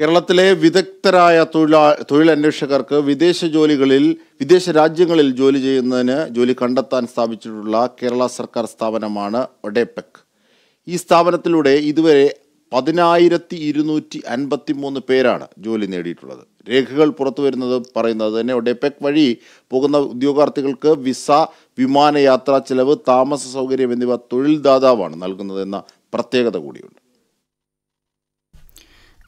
കേരളത്തിലെ വിദഗ്ധരായ തൊഴിലാ തൊഴിലന്വേഷകർക്ക് വിദേശ ജോലികളിൽ വിദേശ രാജ്യങ്ങളിൽ ജോലി ചെയ്യുന്നതിന് ജോലി കണ്ടെത്താൻ സ്ഥാപിച്ചിട്ടുള്ള കേരള സർക്കാർ സ്ഥാപനമാണ് ഒഡേപെക് ഈ സ്ഥാപനത്തിലൂടെ ഇതുവരെ പതിനായിരത്തി ഇരുന്നൂറ്റി അൻപത്തി മൂന്ന് പേരാണ് ജോലി നേടിയിട്ടുള്ളത് രേഖകൾ പുറത്തു വരുന്നത് പറയുന്നത് തന്നെ ഒഡേപെക് വഴി പോകുന്ന ഉദ്യോഗാർത്ഥികൾക്ക് വിസ വിമാനയാത്രാ ചെലവ് താമസ സൗകര്യം എന്നിവ തൊഴിൽദാതാവാണ് നൽകുന്നതെന്ന പ്രത്യേകത കൂടിയുണ്ട്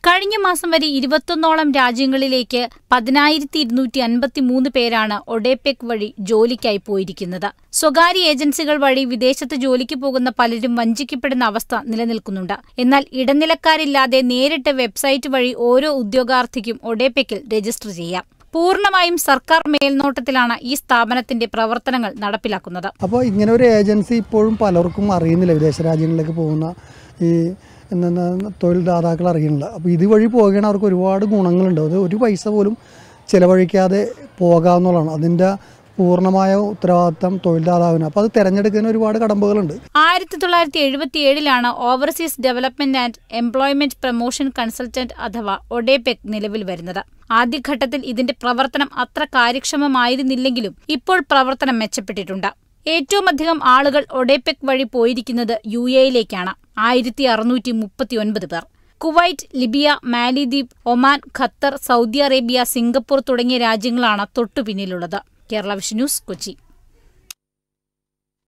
കഴിഞ്ഞ മാസം വരെ ഇരുപത്തൊന്നോളം രാജ്യങ്ങളിലേക്ക് പതിനായിരത്തി ഇരുന്നൂറ്റി അൻപത്തിമൂന്ന് പേരാണ് ഒഡേപെക് വഴി ജോലിക്കായി പോയിരിക്കുന്നത് സ്വകാര്യ ഏജൻസികൾ വഴി വിദേശത്ത് ജോലിക്ക് പോകുന്ന പലരും വഞ്ചിക്കപ്പെടുന്ന അവസ്ഥ നിലനിൽക്കുന്നുണ്ട് എന്നാൽ ഇടനിലക്കാരില്ലാതെ നേരിട്ട് വെബ്സൈറ്റ് വഴി ഓരോ ഉദ്യോഗാർത്ഥിക്കും ഒഡേപെക്കിൽ രജിസ്റ്റർ ചെയ്യാം പൂർണ്ണമായും സർക്കാർ മേൽനോട്ടത്തിലാണ് ഈ സ്ഥാപനത്തിന്റെ പ്രവർത്തനങ്ങൾ നടപ്പിലാക്കുന്നത് അപ്പോൾ ഇങ്ങനെ ഒരു ഏജൻസി ഇപ്പോഴും പലർക്കും അറിയുന്നില്ല വിദേശ രാജ്യങ്ങളിലേക്ക് പോകുന്ന ഈ തൊഴിൽദാതാക്കൾ അറിയുന്നില്ല അപ്പോൾ ഇതുവഴി പോകുകയാണെങ്കിൽ അവർക്ക് ഒരുപാട് ഗുണങ്ങളുണ്ട് അത് ഒരു പൈസ പോലും ചിലവഴിക്കാതെ പോകാമെന്നുള്ളതാണ് അതിൻ്റെ പൂർണ്ണമായ ഉത്തരവാദിത്വം തൊഴിൽദാതാവിന് അപ്പോൾ അത് തിരഞ്ഞെടുക്കുന്ന ഒരുപാട് കടമ്പകളുണ്ട് ആയിരത്തി തൊള്ളായിരത്തി എഴുപത്തി ഏഴിലാണ് overseas development and employment promotion consultant അഥവാ ഒഡേപെക് നിലവിൽ വരുന്നത് ആദ്യഘട്ടത്തിൽ ഇതിന്റെ പ്രവർത്തനം അത്ര കാര്യക്ഷമമായിരുന്നില്ലെങ്കിലും ഇപ്പോൾ പ്രവർത്തനം മെച്ചപ്പെട്ടിട്ടുണ്ട് ഏറ്റവും അധികം ആളുകൾ ഒഡേപെക് വഴി പോയിരിക്കുന്നത് യു എയിലേക്കാണ് ആയിരത്തി അറുന്നൂറ്റി മുപ്പത്തി ഒൻപത് പേർ കുവൈറ്റ് ലിബിയ മാലിദ്വീപ് Oman Qatar Saudi Arabia Singapore തുടങ്ങിയ രാജ്യങ്ങളാണ് തൊട്ടുപിന്നിലുള്ളത് കേരള വിഷൻ ന്യൂസ് കൊച്ചി